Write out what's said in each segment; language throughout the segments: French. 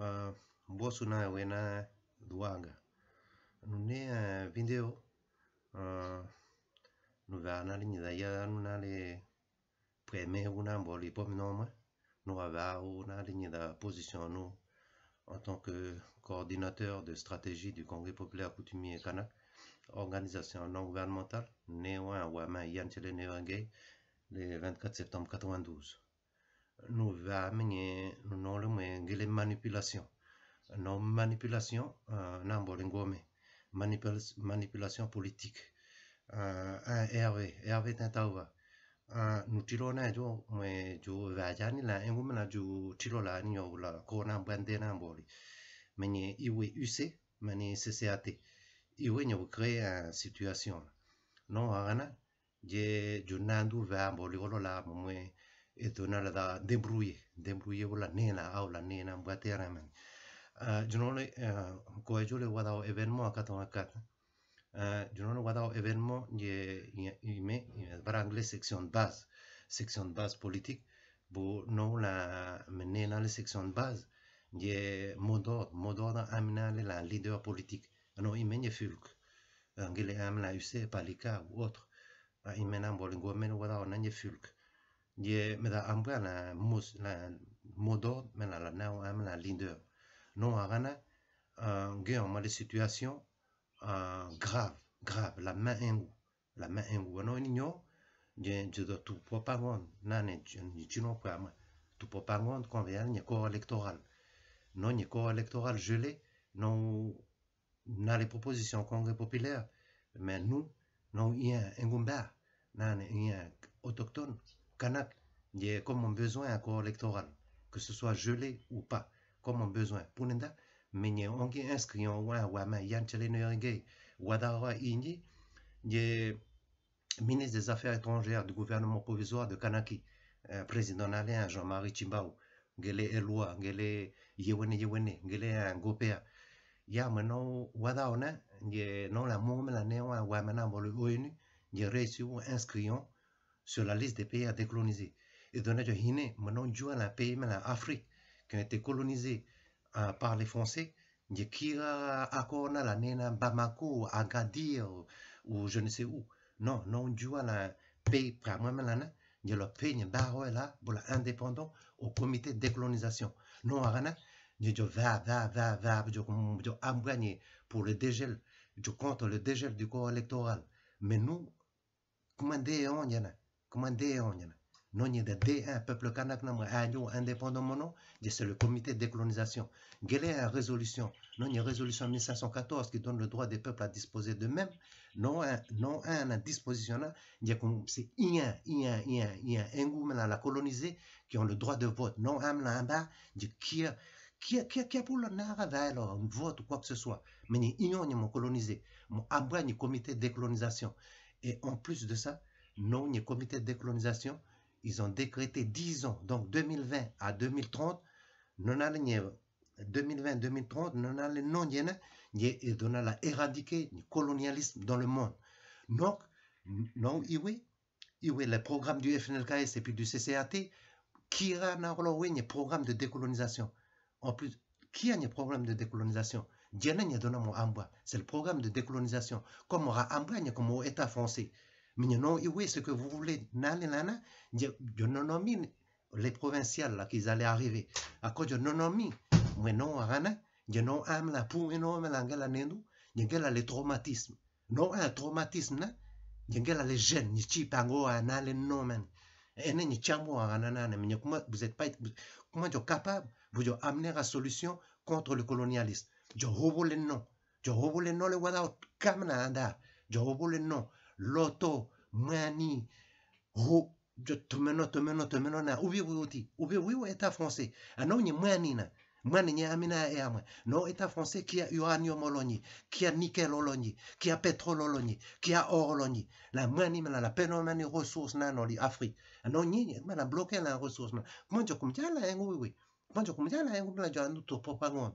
Uh, Mbɔsu Bosuna wena duaga uh, nu nɛa vindɛɔ nu vaana ri nyidayáá núna nu position en tant que coordinateur de stratégie du Congrès populaire coutumier kanak, organisation non gouvernementale, née Wama Ouama Yanchele le 24 septembre 1992 nuvamenge nunole mwengele manipulation no manipulation uh, nambo lingome Manipul manipulation politique uh, erve erve tentawa uh, nutilo na jo mwe jo vajani la engume na jo tilo la nyo la kona bande nambo li menye iwe UC menye CCAT iwe nyo créer situation non gana je jo nandu vambo li la mwe et la da débrouiller, pour la nena ou la nena à men. Junole ko à wadao evenmo ah, le wadao evenmo ye ime par anglais section base, section base politique pour no la menena la section base ye y modora amener la leader politique. Ah, no imenye Anglais Angile la UC palika ou autre. wadao ah, de ماذا أمبوي la na على مودود من la ناو من la ليندر non arana euh, gué en mal des situations euh, graves graves la main en la main en ou non igno je je dois tout pour pas non nane je non pas moi tout pour pas non y a ni corps électoral non ni corps électoral gelé non na les propositions congrès populaire mais nous non il y a un gomba nane il y a autochtone Kanak, il y a comme un besoin à corps électoral, que ce soit gelé ou pas, comme un besoin. Pour l'instant, mais il y a un qui inscrit en ouin, ou à main, il y a un chalenergue, il y a ministre des Affaires étrangères du gouvernement provisoire de Kanaki, euh, président Jean-Marie Chimbao, gele elua, gele yewene yewene, gele y Ya maintenant, wadaona, il y a non la môme, la néon, ou à main, le ONU, il y a un inscriant, sur la liste des pays à décoloniser. Et donc, de hine, maintenant, je pays, mais Afrique, qui a été colonisé euh, par les Français, qui kira akona la Bamako, Agadir, ou je ne sais où. Non, non, je un pays, par moi il y a le pays, au comité de décolonisation. Non, arana, je va, va, va, va, je pour le dégel, je compte le dégel du corps électoral. Mais nous, comment on y Comment Commandé onyen. Nonye de D1, peuple kanak namre ayo indépendant c'est le comité de décolonisation. y a résolution. une résolution 1514 qui donne le droit des peuples à disposer d'eux-mêmes. Non un, non un, un un c'est un, un, un, un, engou la coloniser, qui ont le droit de vote. Non un, là, bas, qui a, qui a, qui a, qui a pour le droit un vote ou quoi que ce soit. Mais ni ignon, ni mon colonisé. Mon abra, un comité de décolonisation. Et en plus de ça, non un comité de décolonisation ils ont décrété 10 ans donc 2020 à 2030 non aligné 2020 2030 non allons y ni la éradiquer le colonialisme dans le monde donc non oui a le programme du FNLKS et puis du CCAT qui a un programme de décolonisation en plus qui a un programme de décolonisation C'est le programme de décolonisation. Comme on a un comme au État français. Mignon, oui, ce que vous voulez, nanana, je nomme les provinciales là, qu'ils allaient arriver. À cause de nomme moi non, arana, je non am la pour non me la nendu, je la les traumatismes. Non un traumatisme là, je les jeunes, ni chi pango ana nomen. non Et eh, ni chamo arana nana, mais comment vous êtes pas, comment vous êtes capable, vous amener la solution contre le colonialisme. Je roule les noms, je roule les noms les comme kamna anda, je roule les noms loto, mani, ho, tumeno te tumeno na ubi uti ubi wiwe eta français na, mwanina mwanenye amina eamwe no eta français uranium uranio qui a nickel olonyi a pétrole olonyi kia or olonyi la mani, mala la peno mani ressource na non li afrique ni mala bloqué la ressource moi je comme la engu wiwe moi je comme la la to propagande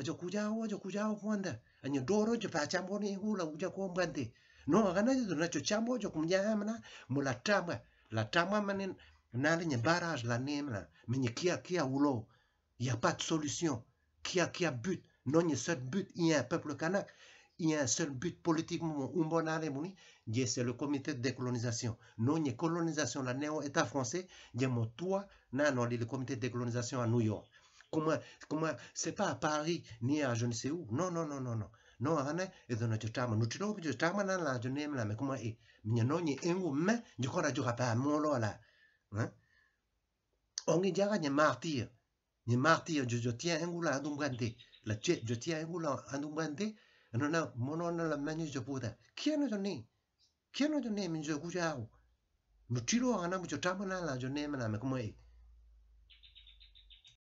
ajo kujawo ajo kujawo puanda anyo doro jo pa chambo ni hula uja ko mbante no agana jo nacho chambo jo kumnyamna mula tama la tama manen nale nye barrage la nemna menye kia kia ulo y a pas de solution kia kia but non y a seul but il y a un peuple kanak il y a un seul but politique c'est le comité de décolonisation non y a colonisation la néo état français y a mon le comité de décolonisation à New York Comment, comment, c'est pas à Paris, ni à je ne sais où. Non, non, non, non, non. Non, ane, edo na cho chama, Nous Mais non hein? na la jo la engu me, molo la. Ongi jaga nye martir. Nye martir, jo la andumbante. La che, jo la andumbante. non non non non la manyo jo Qui no notre la jo la